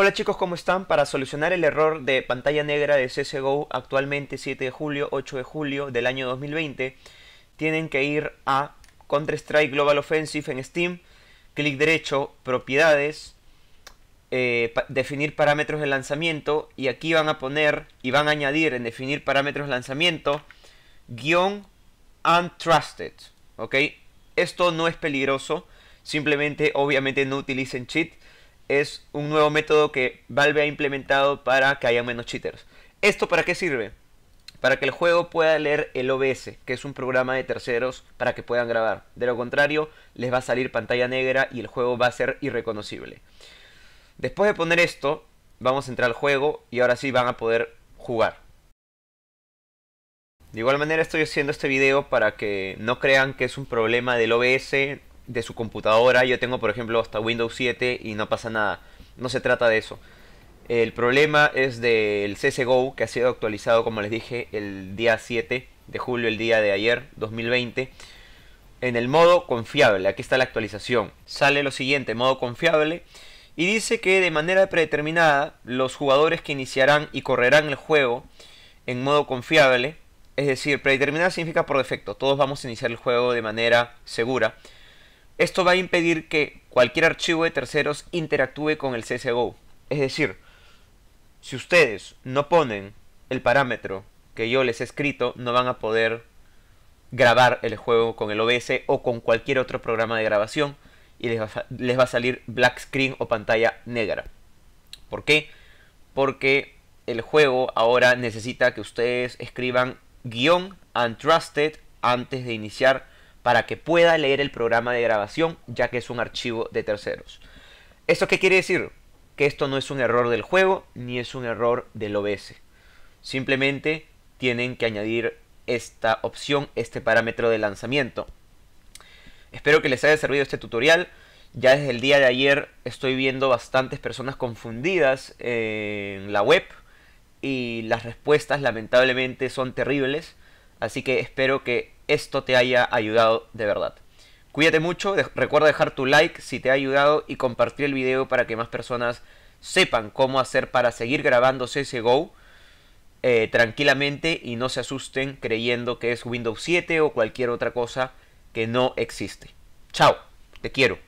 Hola chicos, ¿cómo están? Para solucionar el error de pantalla negra de CSGO actualmente 7 de julio, 8 de julio del año 2020, tienen que ir a Counter-Strike Global Offensive en Steam, clic derecho, propiedades, eh, definir parámetros de lanzamiento y aquí van a poner y van a añadir en definir parámetros de lanzamiento guión untrusted, ¿ok? Esto no es peligroso, simplemente obviamente no utilicen cheat es un nuevo método que Valve ha implementado para que haya menos cheaters. ¿Esto para qué sirve? Para que el juego pueda leer el OBS, que es un programa de terceros para que puedan grabar. De lo contrario, les va a salir pantalla negra y el juego va a ser irreconocible. Después de poner esto, vamos a entrar al juego y ahora sí van a poder jugar. De igual manera estoy haciendo este video para que no crean que es un problema del OBS de su computadora. Yo tengo, por ejemplo, hasta Windows 7 y no pasa nada. No se trata de eso. El problema es del CSGO que ha sido actualizado, como les dije, el día 7 de julio, el día de ayer, 2020. En el modo confiable, aquí está la actualización. Sale lo siguiente, modo confiable. Y dice que de manera predeterminada, los jugadores que iniciarán y correrán el juego en modo confiable, es decir, predeterminada significa por defecto, todos vamos a iniciar el juego de manera segura esto va a impedir que cualquier archivo de terceros interactúe con el CSGO. Es decir, si ustedes no ponen el parámetro que yo les he escrito, no van a poder grabar el juego con el OBS o con cualquier otro programa de grabación y les va, a salir black screen o pantalla negra. ¿Por qué? Porque el juego ahora necesita que ustedes escriban guión untrusted antes de iniciar para que pueda leer el programa de grabación ya que es un archivo de terceros. ¿Esto qué quiere decir? Que esto no es un error del juego ni es un error del OBS. Simplemente tienen que añadir esta opción, este parámetro de lanzamiento. Espero que les haya servido este tutorial. Ya desde el día de ayer estoy viendo bastantes personas confundidas en la web y las respuestas lamentablemente son terribles. Así que espero que esto te haya ayudado de verdad. Cuídate mucho, recuerda dejar tu like si te ha ayudado y compartir el video para que más personas sepan cómo hacer para seguir grabando CSGO Go eh, tranquilamente y no se asusten creyendo que es Windows 7 o cualquier otra cosa que no existe. Chao, te quiero.